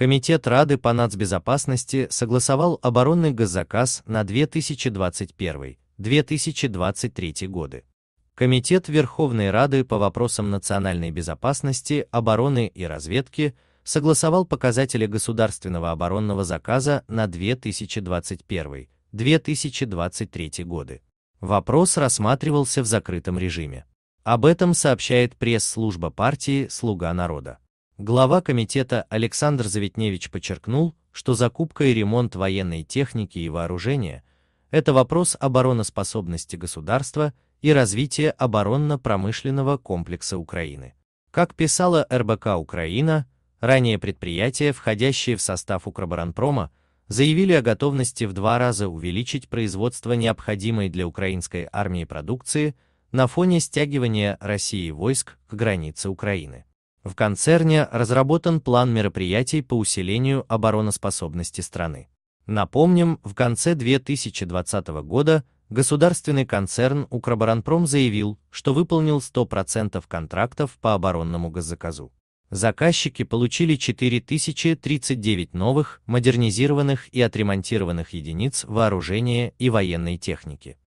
Комитет Рады по нацбезопасности согласовал оборонный госзаказ на 2021-2023 годы. Комитет Верховной Рады по вопросам национальной безопасности, обороны и разведки согласовал показатели государственного оборонного заказа на 2021-2023 годы. Вопрос рассматривался в закрытом режиме. Об этом сообщает пресс-служба партии «Слуга народа». Глава комитета Александр Заветневич подчеркнул, что закупка и ремонт военной техники и вооружения – это вопрос обороноспособности государства и развития оборонно-промышленного комплекса Украины. Как писала РБК «Украина», ранее предприятия, входящие в состав Укроборонпрома, заявили о готовности в два раза увеличить производство необходимой для украинской армии продукции на фоне стягивания России войск к границе Украины. В концерне разработан план мероприятий по усилению обороноспособности страны. Напомним, в конце 2020 года государственный концерн Укроборонпром заявил, что выполнил 100% контрактов по оборонному госзаказу. Заказчики получили 4039 новых, модернизированных и отремонтированных единиц вооружения и военной техники.